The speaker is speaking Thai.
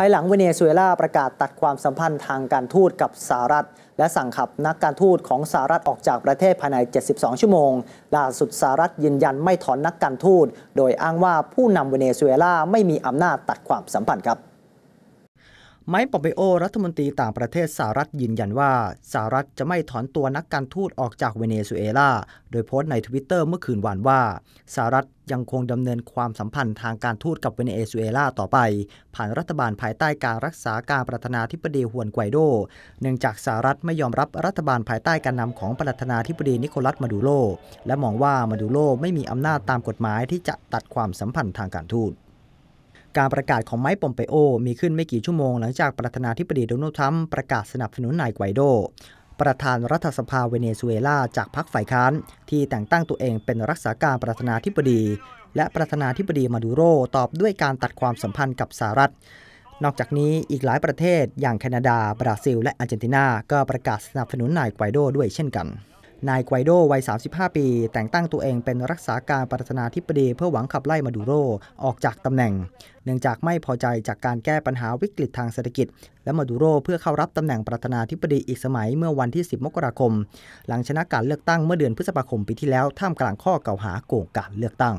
ภายหลังเวเนซุเอลาประกาศตัดความสัมพันธ์ทางการทูตกับสหรัฐและสั่งขับนักการทูตของสหรัฐออกจากประเทศ ภายใน72 ชั่วโมงล่าสุดสหรัฐยืนยันไม่ถอนนักการทูตโดยอ้างว่าผู้นำเวเนซุเอลาไม่มีอำนาจตัดความสัมพันธ์ครับไมค์ปอมเปโอรัฐมนตรีต่างประเทศสหรัฐยืนยันว่าสหรัฐจะไม่ถอนตัวนักการทูตออกจากเวเนซุเอลา โดยโพสต์ในทวิตเตอร์เมื่อคืนวานว่าสหรัฐยังคงดำเนินความสัมพันธ์ทางการทูตกับเวเนซุเอลาต่อไป ผ่านรัฐบาลภายใต้การรักษาการประธานาธิบดีฮวนไกวโดเนื่องจากสหรัฐไม่ยอมรับรัฐบาลภายใต้การนำของประธานาธิบดีนิโคลัสมาดูโรและมองว่ามาดูโรไม่มีอำนาจตามกฎหมายที่จะตัดความสัมพันธ์ทางการทูตการประกาศของไมค์ปอมเปโอ มีขึ้นไม่กี่ชั่วโมง หลังจาก ประธานาธิบดีโดนัลด์ทรัมป์ประกาศสนับสนุนนายไกวโดประธานรัฐสภาเวเนซุเอลาจากพรรคฝ่ายค้านที่แต่งตั้งตัวเองเป็นรักษาการประธานาธิบดี และประธานาธิบดีมาดูโร ตอบด้วยการตัดความสัมพันธ์กับสหรัฐนอกจากนี้อีกหลายประเทศอย่างแคนาดาบราซิล และอาร์เจนตินาก็ประกาศสนับสนุนนายไกวโดด้วยเช่นกันนายไกวโดวัย 35 ปี แต่งตั้งตัวเองเป็นรักษาการประธานาธิบดีเพื่อหวังขับไล่มาดูโรออกจากตำแหน่ง เนื่องจากไม่พอใจจากการแก้ปัญหาวิกฤตทางเศรษฐกิจและมาดูโรเพื่อเข้ารับตำแหน่งประธานาธิบดีอีกสมัยเมื่อวันที่ 10 มกราคม หลังชนะการเลือกตั้งเมื่อเดือนพฤษภาคมปีที่แล้วท่ามกลางข้อกล่าวหาโกงการเลือกตั้ง